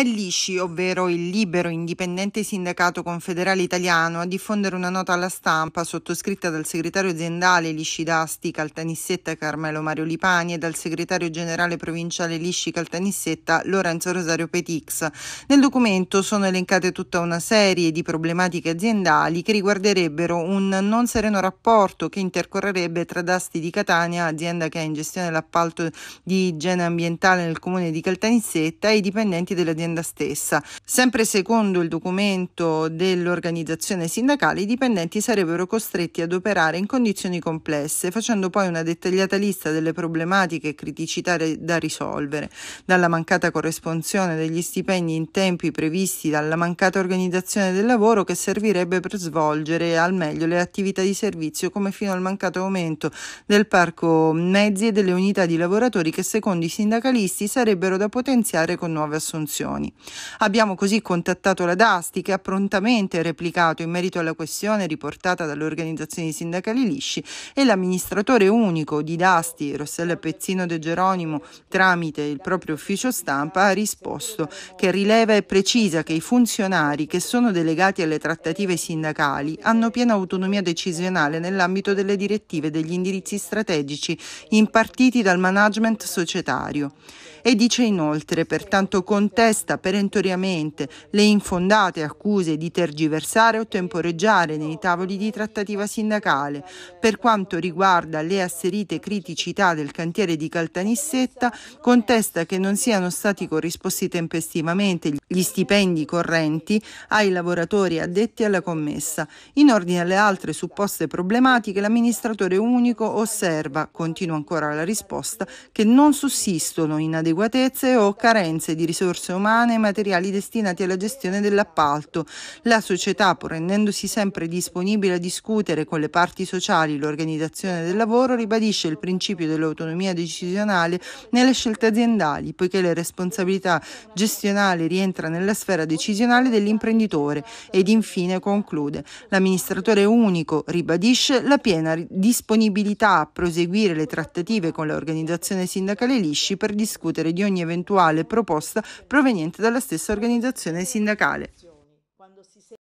è l'ISCI, ovvero il libero indipendente sindacato confederale italiano, a diffondere una nota alla stampa sottoscritta dal segretario aziendale Lisci Dasti Caltanissetta Carmelo Mario Lipani e dal segretario generale provinciale Lisci Caltanissetta Lorenzo Rosario Petix. Nel documento sono elencate tutta una serie di problematiche aziendali che riguarderebbero un non sereno rapporto che intercorrerebbe tra Dasti di Catania, azienda che ha in gestione l'appalto di igiene ambientale nel comune di Caltanissetta, e i dipendenti dell'azienda dell'azienda stessa. Sempre secondo il documento dell'organizzazione sindacale, i dipendenti sarebbero costretti ad operare in condizioni complesse, facendo poi una dettagliata lista delle problematiche e criticità da risolvere, dalla mancata corresponsione degli stipendi in tempi previsti dalla mancata organizzazione del lavoro che servirebbe per svolgere al meglio le attività di servizio, come fino al mancato aumento del parco mezzi e delle unità di lavoratori che secondo i sindacalisti sarebbero da potenziare con nuove assunzioni. Regioni. Abbiamo così contattato la DASTI che ha prontamente replicato in merito alla questione riportata dalle organizzazioni sindacali lisci e l'amministratore unico di DASTI, Rossella Pezzino De Geronimo, tramite il proprio ufficio stampa, ha risposto che rileva e precisa che i funzionari che sono delegati alle trattative sindacali hanno piena autonomia decisionale nell'ambito delle direttive e degli indirizzi strategici impartiti dal management societario. E dice inoltre, pertanto contesta contesta perentoriamente le infondate accuse di tergiversare o temporeggiare nei tavoli di trattativa sindacale. Per quanto riguarda le asserite criticità del cantiere di Caltanissetta, contesta che non siano stati corrisposti tempestivamente gli stipendi correnti ai lavoratori addetti alla commessa. In ordine alle altre supposte problematiche, l'amministratore unico osserva, continua ancora la risposta, che non sussistono inadeguatezze o carenze di risorse umane e materiali destinati alla gestione dell'appalto. La società, pur rendendosi sempre disponibile a discutere con le parti sociali l'organizzazione del lavoro, ribadisce il principio dell'autonomia decisionale nelle scelte aziendali, poiché le responsabilità gestionali rientra nella sfera decisionale dell'imprenditore ed infine conclude l'amministratore unico ribadisce la piena disponibilità a proseguire le trattative con l'organizzazione sindacale Lisci per discutere di ogni eventuale proposta proveniente dalla stessa organizzazione sindacale.